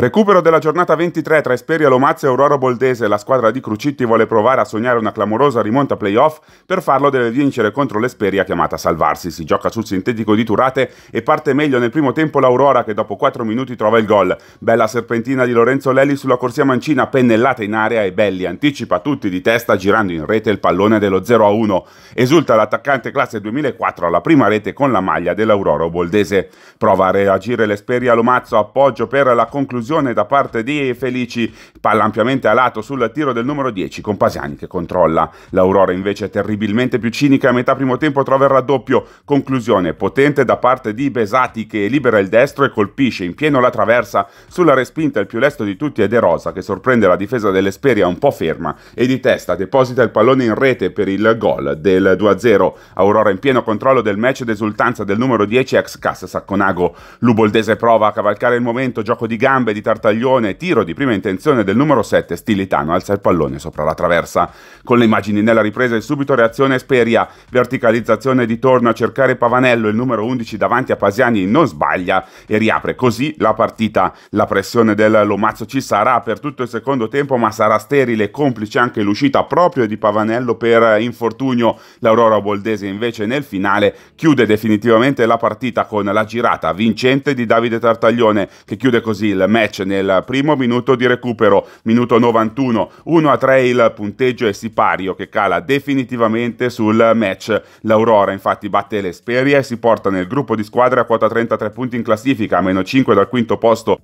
Recupero della giornata 23 tra Esperia Lomazzo e Aurora Boldese. La squadra di Crucitti vuole provare a sognare una clamorosa rimonta playoff. Per farlo deve vincere contro l'Esperia chiamata a salvarsi. Si gioca sul sintetico di Turate e parte meglio nel primo tempo l'Aurora che dopo 4 minuti trova il gol. Bella serpentina di Lorenzo Lelli sulla corsia mancina, pennellata in area e Belli anticipa tutti di testa girando in rete il pallone dello 0-1. Esulta l'attaccante classe 2004 alla prima rete con la maglia dell'Aurora Boldese. Prova a reagire l'Esperia Lomazzo, appoggio per la conclusione conclusione da parte di Felici, palla ampiamente a lato sul tiro del numero 10 con Pasiani che controlla. L'Aurora invece terribilmente più cinica a metà primo tempo trova il raddoppio, conclusione potente da parte di Besati che libera il destro e colpisce in pieno la traversa sulla respinta il più lesto di tutti è De Rosa che sorprende la difesa dell'Esperia un po' ferma e di testa deposita il pallone in rete per il gol del 2-0. Aurora in pieno controllo del match ed esultanza del numero 10 ex Cas Sacconago. Luboldese prova a cavalcare il momento, gioco di gambe gambe di Tartaglione, tiro di prima intenzione del numero 7, Stilitano alza il pallone sopra la traversa. Con le immagini nella ripresa e subito reazione Speria, verticalizzazione di torno a cercare Pavanello, il numero 11 davanti a Pasiani non sbaglia e riapre così la partita. La pressione del Lomazzo ci sarà per tutto il secondo tempo ma sarà sterile, complice anche l'uscita proprio di Pavanello per infortunio. L'Aurora Boldese invece nel finale chiude definitivamente la partita con la girata vincente di Davide Tartaglione che chiude così il match match nel primo minuto di recupero, minuto 91, 1 3 il punteggio è Sipario che cala definitivamente sul match. L'Aurora infatti batte l'Esperia e si porta nel gruppo di squadre a quota 33 punti in classifica, a meno 5 dal quinto posto